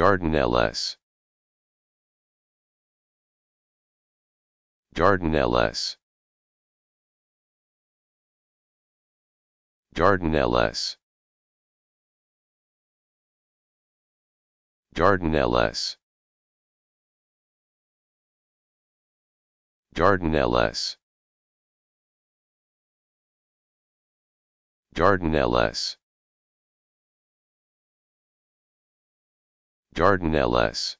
Dardanelles. LS. Dardanelles. LS. Dardanelles. LS. LS.